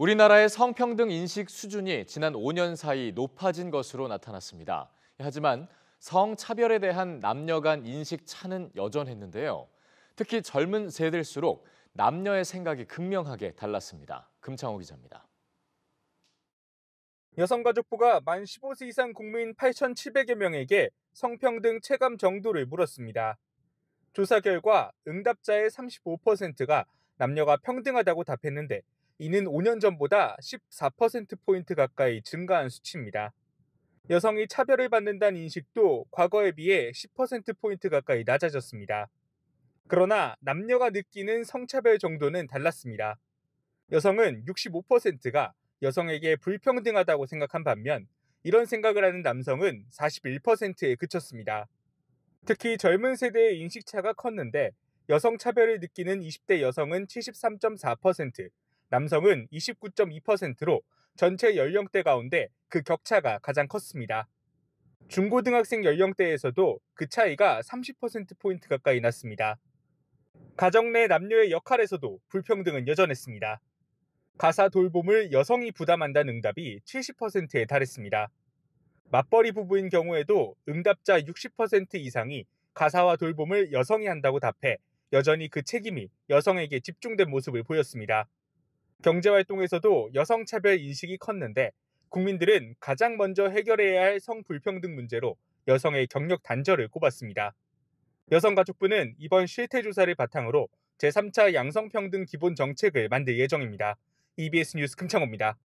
우리나라의 성평등 인식 수준이 지난 5년 사이 높아진 것으로 나타났습니다. 하지만 성차별에 대한 남녀 간 인식 차는 여전했는데요. 특히 젊은 세대일수록 남녀의 생각이 극명하게 달랐습니다. 금창호 기자입니다. 여성가족부가 만 15세 이상 국민 8,700여 명에게 성평등 체감 정도를 물었습니다. 조사 결과 응답자의 35%가 남녀가 평등하다고 답했는데 이는 5년 전보다 14%포인트 가까이 증가한 수치입니다. 여성이 차별을 받는다는 인식도 과거에 비해 10%포인트 가까이 낮아졌습니다. 그러나 남녀가 느끼는 성차별 정도는 달랐습니다. 여성은 65%가 여성에게 불평등하다고 생각한 반면 이런 생각을 하는 남성은 41%에 그쳤습니다. 특히 젊은 세대의 인식차가 컸는데 여성 차별을 느끼는 20대 여성은 73.4%, 남성은 29.2%로 전체 연령대 가운데 그 격차가 가장 컸습니다. 중고등학생 연령대에서도 그 차이가 30%포인트 가까이 났습니다. 가정 내 남녀의 역할에서도 불평등은 여전했습니다. 가사 돌봄을 여성이 부담한다는 응답이 70%에 달했습니다. 맞벌이 부부인 경우에도 응답자 60% 이상이 가사와 돌봄을 여성이 한다고 답해 여전히 그 책임이 여성에게 집중된 모습을 보였습니다. 경제활동에서도 여성차별 인식이 컸는데 국민들은 가장 먼저 해결해야 할 성불평등 문제로 여성의 경력 단절을 꼽았습니다. 여성가족부는 이번 실태조사를 바탕으로 제3차 양성평등 기본 정책을 만들 예정입니다. EBS 뉴스 금창호입니다.